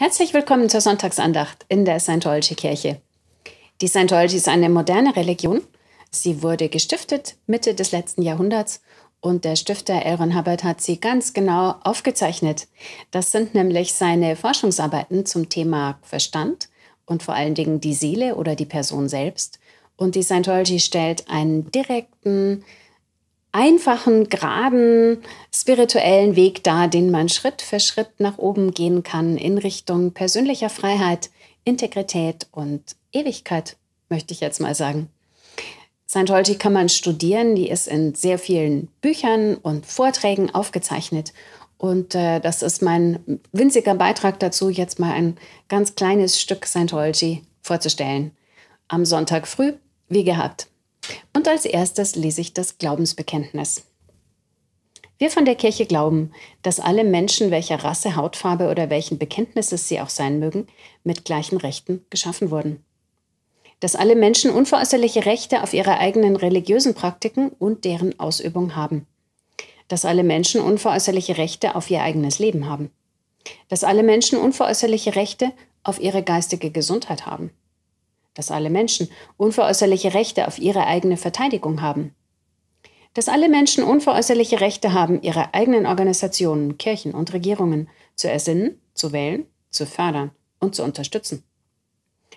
Herzlich willkommen zur Sonntagsandacht in der Scientology-Kirche. Die Scientology ist eine moderne Religion. Sie wurde gestiftet Mitte des letzten Jahrhunderts und der Stifter Elron Hubbard hat sie ganz genau aufgezeichnet. Das sind nämlich seine Forschungsarbeiten zum Thema Verstand und vor allen Dingen die Seele oder die Person selbst. Und die Scientology stellt einen direkten einfachen, geraden, spirituellen Weg da, den man Schritt für Schritt nach oben gehen kann in Richtung persönlicher Freiheit, Integrität und Ewigkeit, möchte ich jetzt mal sagen. Scientology kann man studieren, die ist in sehr vielen Büchern und Vorträgen aufgezeichnet. Und äh, das ist mein winziger Beitrag dazu, jetzt mal ein ganz kleines Stück Scientology vorzustellen. Am Sonntag früh, wie gehabt. Und als erstes lese ich das Glaubensbekenntnis. Wir von der Kirche glauben, dass alle Menschen, welcher Rasse, Hautfarbe oder welchen Bekenntnisses sie auch sein mögen, mit gleichen Rechten geschaffen wurden. Dass alle Menschen unveräußerliche Rechte auf ihre eigenen religiösen Praktiken und deren Ausübung haben. Dass alle Menschen unveräußerliche Rechte auf ihr eigenes Leben haben. Dass alle Menschen unveräußerliche Rechte auf ihre geistige Gesundheit haben dass alle Menschen unveräußerliche Rechte auf ihre eigene Verteidigung haben, dass alle Menschen unveräußerliche Rechte haben, ihre eigenen Organisationen, Kirchen und Regierungen zu ersinnen, zu wählen, zu fördern und zu unterstützen,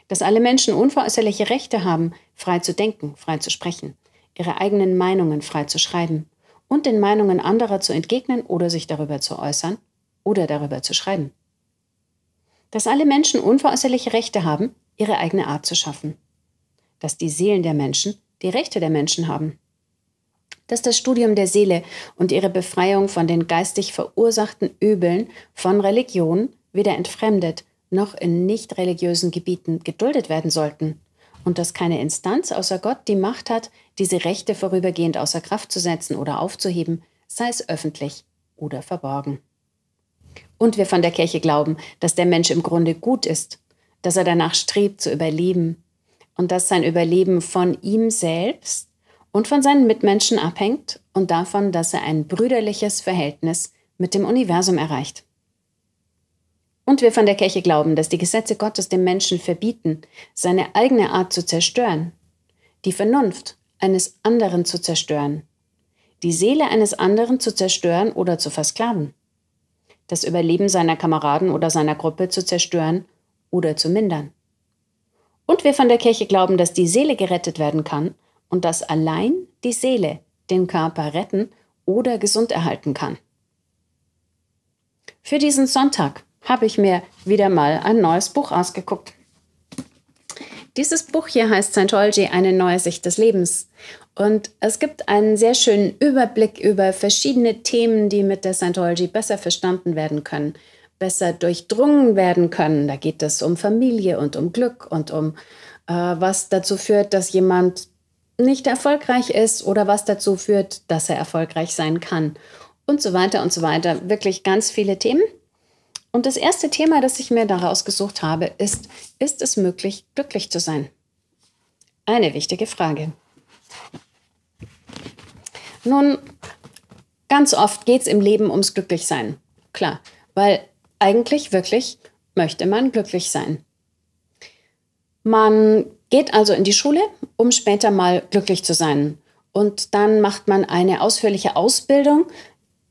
dass alle Menschen unveräußerliche Rechte haben, frei zu denken, frei zu sprechen, ihre eigenen Meinungen frei zu schreiben und den Meinungen anderer zu entgegnen oder sich darüber zu äußern oder darüber zu schreiben dass alle Menschen unveräußerliche Rechte haben, ihre eigene Art zu schaffen. Dass die Seelen der Menschen die Rechte der Menschen haben. Dass das Studium der Seele und ihre Befreiung von den geistig verursachten Übeln von Religion weder entfremdet noch in nicht religiösen Gebieten geduldet werden sollten und dass keine Instanz außer Gott die Macht hat, diese Rechte vorübergehend außer Kraft zu setzen oder aufzuheben, sei es öffentlich oder verborgen. Und wir von der Kirche glauben, dass der Mensch im Grunde gut ist dass er danach strebt zu überleben und dass sein Überleben von ihm selbst und von seinen Mitmenschen abhängt und davon, dass er ein brüderliches Verhältnis mit dem Universum erreicht. Und wir von der Kirche glauben, dass die Gesetze Gottes dem Menschen verbieten, seine eigene Art zu zerstören, die Vernunft eines anderen zu zerstören, die Seele eines anderen zu zerstören oder zu versklaven, das Überleben seiner Kameraden oder seiner Gruppe zu zerstören oder zu mindern. Und wir von der Kirche glauben, dass die Seele gerettet werden kann und dass allein die Seele den Körper retten oder gesund erhalten kann. Für diesen Sonntag habe ich mir wieder mal ein neues Buch ausgeguckt. Dieses Buch hier heißt Scientology, eine neue Sicht des Lebens. Und es gibt einen sehr schönen Überblick über verschiedene Themen, die mit der Scientology besser verstanden werden können besser durchdrungen werden können. Da geht es um Familie und um Glück und um äh, was dazu führt, dass jemand nicht erfolgreich ist oder was dazu führt, dass er erfolgreich sein kann und so weiter und so weiter. Wirklich ganz viele Themen. Und das erste Thema, das ich mir daraus gesucht habe, ist, ist es möglich, glücklich zu sein? Eine wichtige Frage. Nun, ganz oft geht es im Leben ums Glücklichsein. Klar, weil eigentlich wirklich möchte man glücklich sein. Man geht also in die Schule, um später mal glücklich zu sein. Und dann macht man eine ausführliche Ausbildung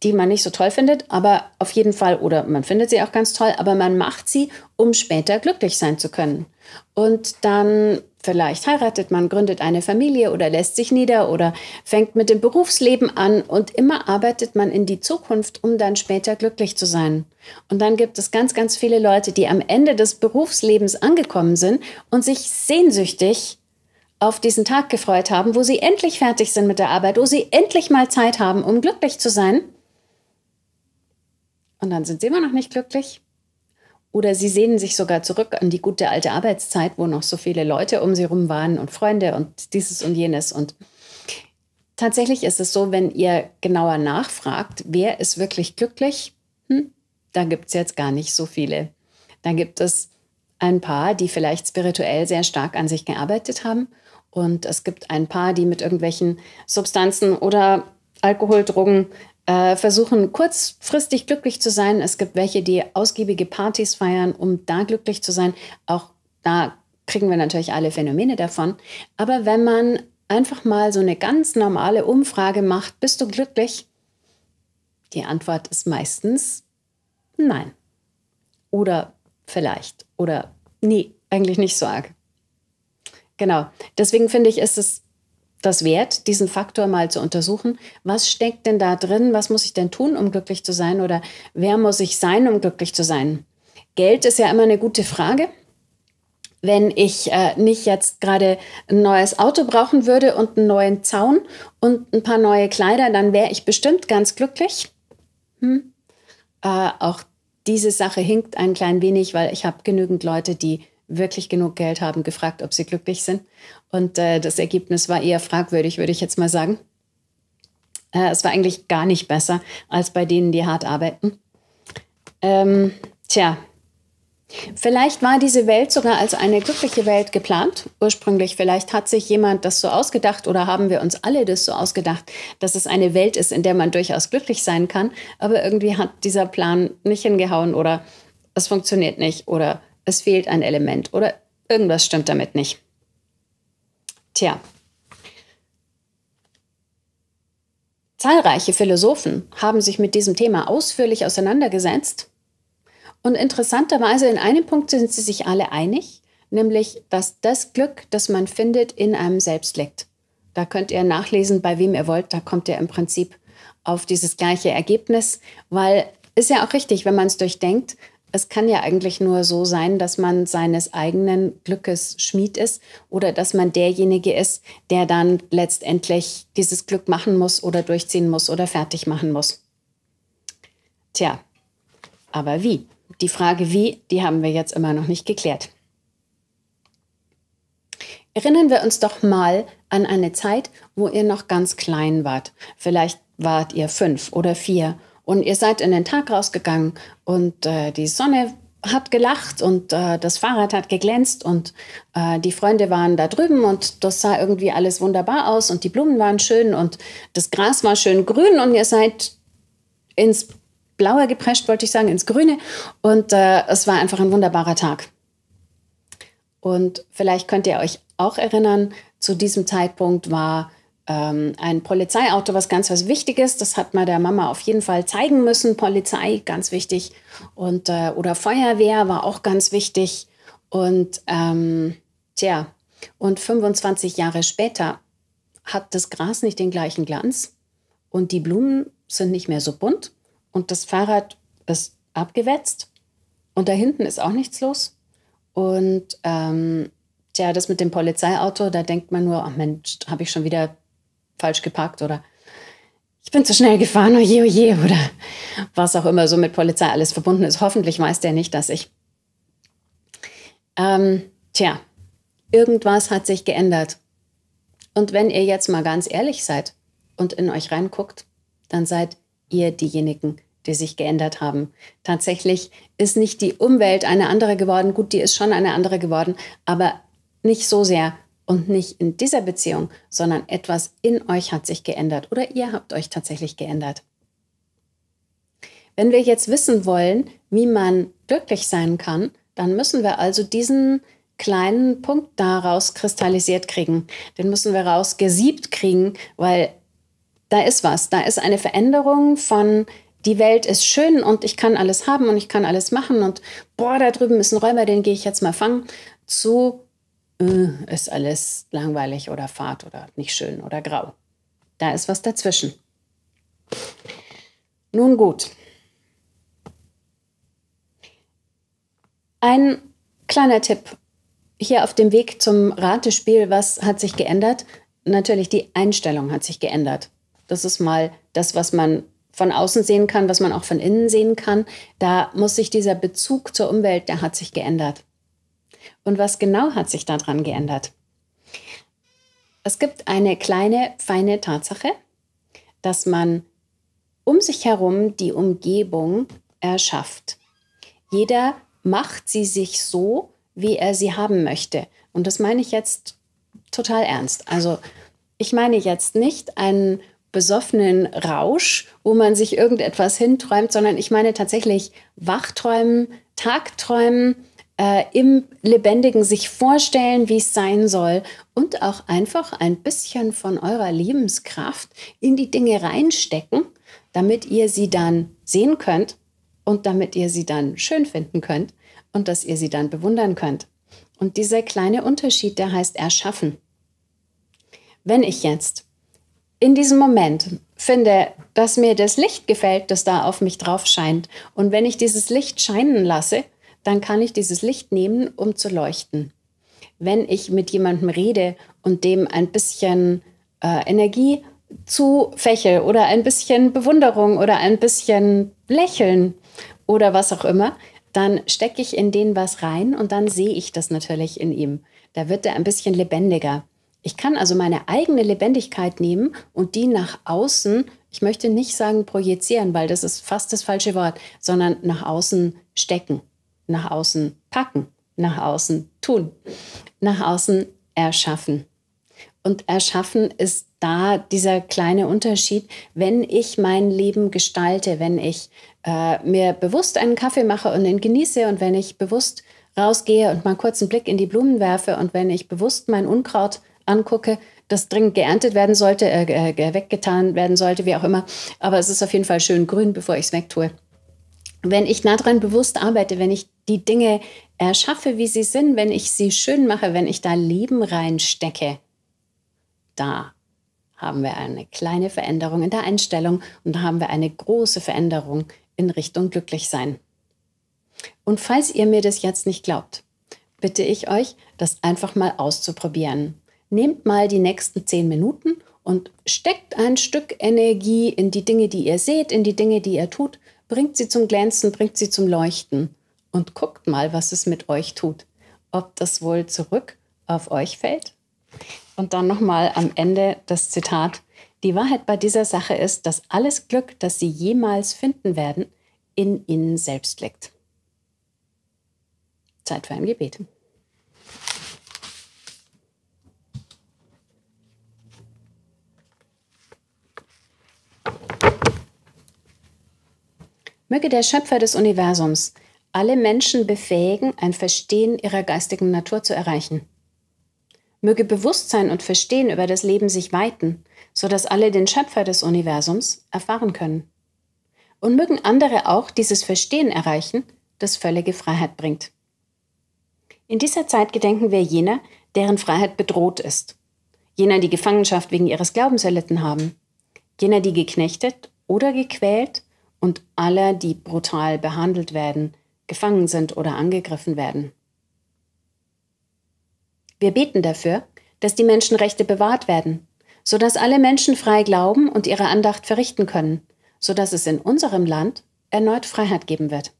die man nicht so toll findet, aber auf jeden Fall, oder man findet sie auch ganz toll, aber man macht sie, um später glücklich sein zu können. Und dann vielleicht heiratet man, gründet eine Familie oder lässt sich nieder oder fängt mit dem Berufsleben an und immer arbeitet man in die Zukunft, um dann später glücklich zu sein. Und dann gibt es ganz, ganz viele Leute, die am Ende des Berufslebens angekommen sind und sich sehnsüchtig auf diesen Tag gefreut haben, wo sie endlich fertig sind mit der Arbeit, wo sie endlich mal Zeit haben, um glücklich zu sein und dann sind sie immer noch nicht glücklich. Oder sie sehnen sich sogar zurück an die gute alte Arbeitszeit, wo noch so viele Leute um sie rum waren und Freunde und dieses und jenes. Und tatsächlich ist es so, wenn ihr genauer nachfragt, wer ist wirklich glücklich, hm, da gibt es jetzt gar nicht so viele. Da gibt es ein paar, die vielleicht spirituell sehr stark an sich gearbeitet haben. Und es gibt ein paar, die mit irgendwelchen Substanzen oder Alkohol, Drogen, äh, versuchen kurzfristig glücklich zu sein. Es gibt welche, die ausgiebige Partys feiern, um da glücklich zu sein. Auch da kriegen wir natürlich alle Phänomene davon. Aber wenn man einfach mal so eine ganz normale Umfrage macht, bist du glücklich? Die Antwort ist meistens nein. Oder vielleicht. Oder nee, eigentlich nicht so arg. Genau. Deswegen finde ich, ist es das wert, diesen Faktor mal zu untersuchen. Was steckt denn da drin? Was muss ich denn tun, um glücklich zu sein? Oder wer muss ich sein, um glücklich zu sein? Geld ist ja immer eine gute Frage. Wenn ich äh, nicht jetzt gerade ein neues Auto brauchen würde und einen neuen Zaun und ein paar neue Kleider, dann wäre ich bestimmt ganz glücklich. Hm. Äh, auch diese Sache hinkt ein klein wenig, weil ich habe genügend Leute, die wirklich genug Geld haben, gefragt, ob sie glücklich sind. Und äh, das Ergebnis war eher fragwürdig, würde ich jetzt mal sagen. Äh, es war eigentlich gar nicht besser als bei denen, die hart arbeiten. Ähm, tja, Vielleicht war diese Welt sogar als eine glückliche Welt geplant, ursprünglich. Vielleicht hat sich jemand das so ausgedacht oder haben wir uns alle das so ausgedacht, dass es eine Welt ist, in der man durchaus glücklich sein kann. Aber irgendwie hat dieser Plan nicht hingehauen oder es funktioniert nicht oder es fehlt ein Element oder irgendwas stimmt damit nicht. Tja. Zahlreiche Philosophen haben sich mit diesem Thema ausführlich auseinandergesetzt und interessanterweise in einem Punkt sind sie sich alle einig, nämlich dass das Glück, das man findet, in einem selbst liegt. Da könnt ihr nachlesen, bei wem ihr wollt, da kommt ihr im Prinzip auf dieses gleiche Ergebnis, weil ist ja auch richtig, wenn man es durchdenkt, es kann ja eigentlich nur so sein, dass man seines eigenen Glückes Schmied ist oder dass man derjenige ist, der dann letztendlich dieses Glück machen muss oder durchziehen muss oder fertig machen muss. Tja, aber wie? Die Frage wie, die haben wir jetzt immer noch nicht geklärt. Erinnern wir uns doch mal an eine Zeit, wo ihr noch ganz klein wart. Vielleicht wart ihr fünf oder vier und ihr seid in den Tag rausgegangen und äh, die Sonne hat gelacht und äh, das Fahrrad hat geglänzt und äh, die Freunde waren da drüben und das sah irgendwie alles wunderbar aus und die Blumen waren schön und das Gras war schön grün und ihr seid ins Blaue geprescht, wollte ich sagen, ins Grüne und äh, es war einfach ein wunderbarer Tag. Und vielleicht könnt ihr euch auch erinnern, zu diesem Zeitpunkt war ähm, ein Polizeiauto, was ganz was Wichtiges. Das hat man der Mama auf jeden Fall zeigen müssen. Polizei, ganz wichtig. Und, äh, oder Feuerwehr war auch ganz wichtig. Und ähm, tja, und 25 Jahre später hat das Gras nicht den gleichen Glanz und die Blumen sind nicht mehr so bunt und das Fahrrad ist abgewetzt und da hinten ist auch nichts los. Und ähm, tja, das mit dem Polizeiauto, da denkt man nur, ach Mensch, habe ich schon wieder falsch geparkt oder ich bin zu schnell gefahren, oje, oje, oder was auch immer so mit Polizei alles verbunden ist. Hoffentlich weiß der nicht, dass ich. Ähm, tja, irgendwas hat sich geändert. Und wenn ihr jetzt mal ganz ehrlich seid und in euch reinguckt, dann seid ihr diejenigen, die sich geändert haben. Tatsächlich ist nicht die Umwelt eine andere geworden, gut, die ist schon eine andere geworden, aber nicht so sehr und nicht in dieser Beziehung, sondern etwas in euch hat sich geändert oder ihr habt euch tatsächlich geändert. Wenn wir jetzt wissen wollen, wie man glücklich sein kann, dann müssen wir also diesen kleinen Punkt daraus kristallisiert kriegen. Den müssen wir rausgesiebt kriegen, weil da ist was, da ist eine Veränderung von die Welt ist schön und ich kann alles haben und ich kann alles machen und boah, da drüben ist ein Räuber, den gehe ich jetzt mal fangen, zu äh, ist alles langweilig oder fad oder nicht schön oder grau. Da ist was dazwischen. Nun gut. Ein kleiner Tipp hier auf dem Weg zum Ratespiel. Was hat sich geändert? Natürlich die Einstellung hat sich geändert. Das ist mal das, was man von außen sehen kann, was man auch von innen sehen kann. Da muss sich dieser Bezug zur Umwelt, der hat sich geändert. Und was genau hat sich daran geändert? Es gibt eine kleine, feine Tatsache, dass man um sich herum die Umgebung erschafft. Jeder macht sie sich so, wie er sie haben möchte. Und das meine ich jetzt total ernst. Also ich meine jetzt nicht einen besoffenen Rausch, wo man sich irgendetwas hinträumt, sondern ich meine tatsächlich Wachträumen, Tagträumen, äh, im Lebendigen sich vorstellen, wie es sein soll und auch einfach ein bisschen von eurer Lebenskraft in die Dinge reinstecken, damit ihr sie dann sehen könnt und damit ihr sie dann schön finden könnt und dass ihr sie dann bewundern könnt. Und dieser kleine Unterschied, der heißt erschaffen. Wenn ich jetzt in diesem Moment finde, dass mir das Licht gefällt, das da auf mich drauf scheint, und wenn ich dieses Licht scheinen lasse, dann kann ich dieses Licht nehmen, um zu leuchten. Wenn ich mit jemandem rede und dem ein bisschen äh, Energie zufächel oder ein bisschen Bewunderung oder ein bisschen Lächeln oder was auch immer, dann stecke ich in den was rein und dann sehe ich das natürlich in ihm. Da wird er ein bisschen lebendiger. Ich kann also meine eigene Lebendigkeit nehmen und die nach außen, ich möchte nicht sagen projizieren, weil das ist fast das falsche Wort, sondern nach außen stecken nach außen packen, nach außen tun, nach außen erschaffen. Und erschaffen ist da dieser kleine Unterschied, wenn ich mein Leben gestalte, wenn ich äh, mir bewusst einen Kaffee mache und ihn genieße und wenn ich bewusst rausgehe und mal kurz einen Blick in die Blumen werfe und wenn ich bewusst mein Unkraut angucke, das dringend geerntet werden sollte, äh, äh weggetan werden sollte, wie auch immer. Aber es ist auf jeden Fall schön grün, bevor ich es wegtue. Wenn ich nah dran bewusst arbeite, wenn ich die Dinge erschaffe, wie sie sind, wenn ich sie schön mache, wenn ich da Leben reinstecke, da haben wir eine kleine Veränderung in der Einstellung und da haben wir eine große Veränderung in Richtung Glücklichsein. Und falls ihr mir das jetzt nicht glaubt, bitte ich euch, das einfach mal auszuprobieren. Nehmt mal die nächsten zehn Minuten und steckt ein Stück Energie in die Dinge, die ihr seht, in die Dinge, die ihr tut, bringt sie zum Glänzen, bringt sie zum Leuchten und guckt mal, was es mit euch tut. Ob das wohl zurück auf euch fällt? Und dann nochmal am Ende das Zitat. Die Wahrheit bei dieser Sache ist, dass alles Glück, das Sie jemals finden werden, in Ihnen selbst liegt. Zeit für ein Gebet. Möge der Schöpfer des Universums alle Menschen befähigen, ein Verstehen ihrer geistigen Natur zu erreichen. Möge Bewusstsein und Verstehen über das Leben sich weiten, sodass alle den Schöpfer des Universums erfahren können. Und mögen andere auch dieses Verstehen erreichen, das völlige Freiheit bringt. In dieser Zeit gedenken wir jener, deren Freiheit bedroht ist, jener, die Gefangenschaft wegen ihres Glaubens erlitten haben, jener, die geknechtet oder gequält und aller, die brutal behandelt werden, gefangen sind oder angegriffen werden. Wir beten dafür, dass die Menschenrechte bewahrt werden, sodass alle Menschen frei glauben und ihre Andacht verrichten können, sodass es in unserem Land erneut Freiheit geben wird.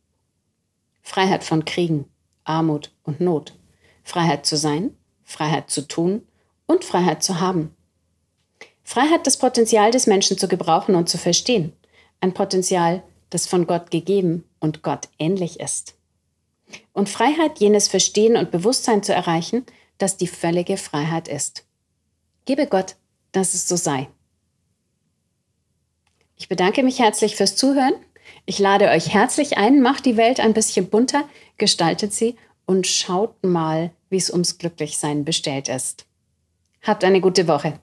Freiheit von Kriegen, Armut und Not, Freiheit zu sein, Freiheit zu tun und Freiheit zu haben. Freiheit, das Potenzial des Menschen zu gebrauchen und zu verstehen, ein Potenzial, das von Gott gegeben und Gott ähnlich ist. Und Freiheit jenes Verstehen und Bewusstsein zu erreichen, das die völlige Freiheit ist. Gebe Gott, dass es so sei. Ich bedanke mich herzlich fürs Zuhören. Ich lade euch herzlich ein, macht die Welt ein bisschen bunter, gestaltet sie und schaut mal, wie es ums Glücklichsein bestellt ist. Habt eine gute Woche.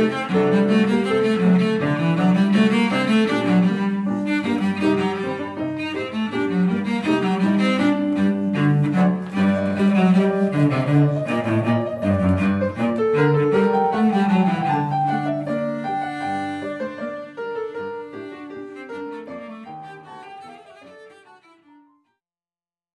Thank you.